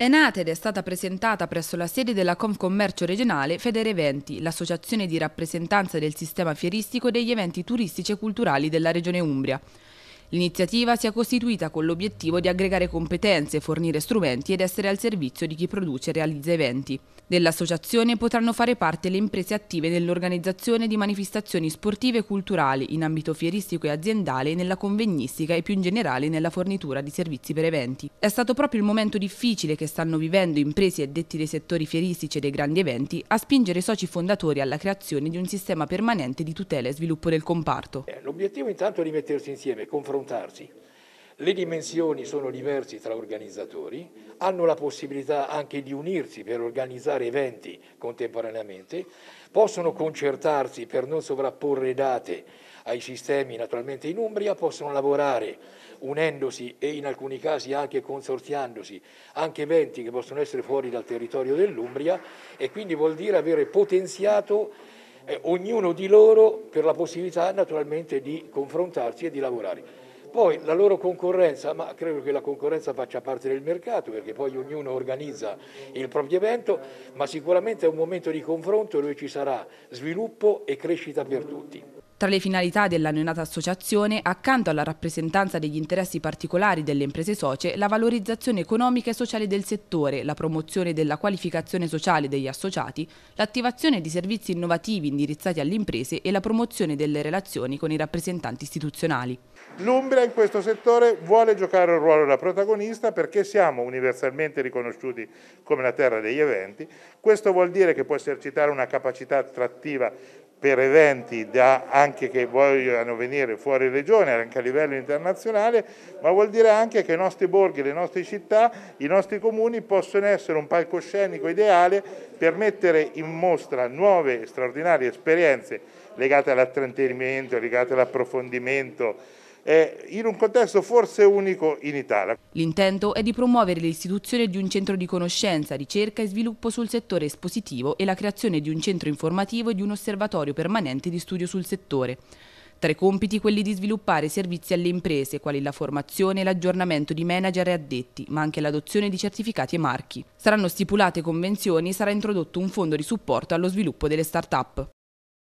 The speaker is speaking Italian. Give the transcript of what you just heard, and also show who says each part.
Speaker 1: È nata ed è stata presentata presso la sede della Confcommercio regionale Federe Eventi, l'associazione di rappresentanza del sistema fieristico degli eventi turistici e culturali della Regione Umbria. L'iniziativa si è costituita con l'obiettivo di aggregare competenze, fornire strumenti ed essere al servizio di chi produce e realizza eventi. Dell'associazione potranno fare parte le imprese attive nell'organizzazione di manifestazioni sportive e culturali in ambito fieristico e aziendale, nella convegnistica e più in generale nella fornitura di servizi per eventi. È stato proprio il momento difficile che stanno vivendo imprese e detti dei settori fieristici e dei grandi eventi a spingere i soci fondatori alla creazione di un sistema permanente di tutela e sviluppo del comparto.
Speaker 2: L'obiettivo intanto è di mettersi insieme, confrontarsi confrontarsi. Le dimensioni sono diverse tra organizzatori, hanno la possibilità anche di unirsi per organizzare eventi contemporaneamente, possono concertarsi per non sovrapporre date ai sistemi naturalmente in Umbria, possono lavorare unendosi e in alcuni casi anche consorziandosi, anche eventi che possono essere fuori dal territorio dell'Umbria e quindi vuol dire avere potenziato eh, ognuno di loro per la possibilità naturalmente di confrontarsi e di lavorare. Poi la loro concorrenza, ma credo che la concorrenza faccia parte del mercato perché poi ognuno organizza il proprio evento, ma sicuramente è un momento di confronto dove ci sarà sviluppo e crescita per tutti.
Speaker 1: Tra le finalità della neonata associazione, accanto alla rappresentanza degli interessi particolari delle imprese socie, la valorizzazione economica e sociale del settore, la promozione della qualificazione sociale degli associati, l'attivazione di servizi innovativi indirizzati alle imprese e la promozione delle relazioni con i rappresentanti istituzionali.
Speaker 3: L'Umbria in questo settore vuole giocare un ruolo da protagonista perché siamo universalmente riconosciuti come la terra degli eventi. Questo vuol dire che può esercitare una capacità attrattiva per eventi da, anche che vogliono venire fuori regione, anche a livello internazionale, ma vuol dire anche che i nostri borghi, le nostre città, i nostri comuni possono essere un palcoscenico ideale per mettere in mostra nuove e straordinarie esperienze legate all'attrattenimento, legate all'approfondimento, in un contesto forse unico in Italia.
Speaker 1: L'intento è di promuovere l'istituzione di un centro di conoscenza, ricerca e sviluppo sul settore espositivo e la creazione di un centro informativo e di un osservatorio permanente di studio sul settore. Tra i compiti quelli di sviluppare servizi alle imprese, quali la formazione e l'aggiornamento di manager e addetti, ma anche l'adozione di certificati e marchi. Saranno stipulate convenzioni e sarà introdotto un fondo di supporto allo sviluppo delle start-up.